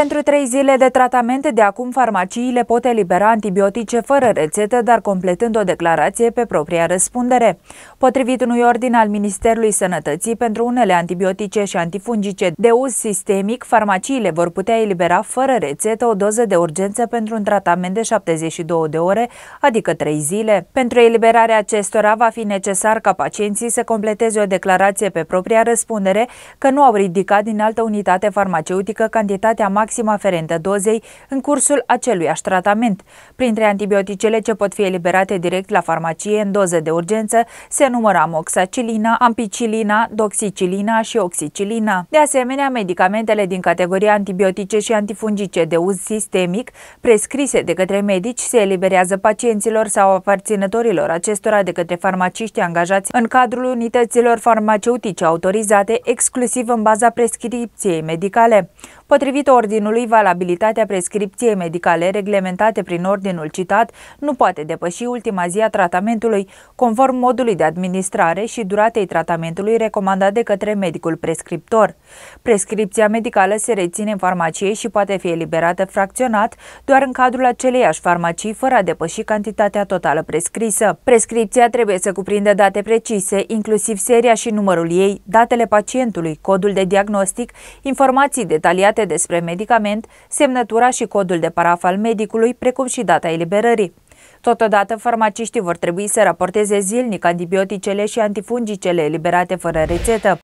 Pentru trei zile de tratamente, de acum farmaciile pot elibera antibiotice fără rețetă, dar completând o declarație pe propria răspundere. Potrivit unui ordin al Ministerului Sănătății, pentru unele antibiotice și antifungice de uz sistemic, farmaciile vor putea elibera fără rețetă o doză de urgență pentru un tratament de 72 de ore, adică 3 zile. Pentru eliberarea acestora va fi necesar ca pacienții să completeze o declarație pe propria răspundere că nu au ridicat din altă unitate farmaceutică cantitatea maximă maxim aferentă dozei în cursul aceluiași tratament. Printre antibioticele ce pot fi eliberate direct la farmacie în doze de urgență se numără amoxacilina, ampicilina, doxicilina și oxicilina. De asemenea, medicamentele din categoria antibiotice și antifungice de uz sistemic prescrise de către medici se eliberează pacienților sau aparținătorilor acestora de către farmaciști angajați în cadrul unităților farmaceutice autorizate exclusiv în baza prescripției medicale. Potrivit ordinii ordinului, valabilitatea prescripției medicale reglementate prin ordinul citat nu poate depăși ultima zi a tratamentului, conform modului de administrare și duratei tratamentului recomandat de către medicul prescriptor. Prescripția medicală se reține în farmacie și poate fi eliberată fracționat doar în cadrul aceleiași farmacii, fără a depăși cantitatea totală prescrisă. Prescripția trebuie să cuprindă date precise, inclusiv seria și numărul ei, datele pacientului, codul de diagnostic, informații detaliate despre medic medicament, semnătura și codul de paraf al medicului, precum și data eliberării. Totodată, farmaciștii vor trebui să raporteze zilnic antibioticele și antifungicele eliberate fără rețetă.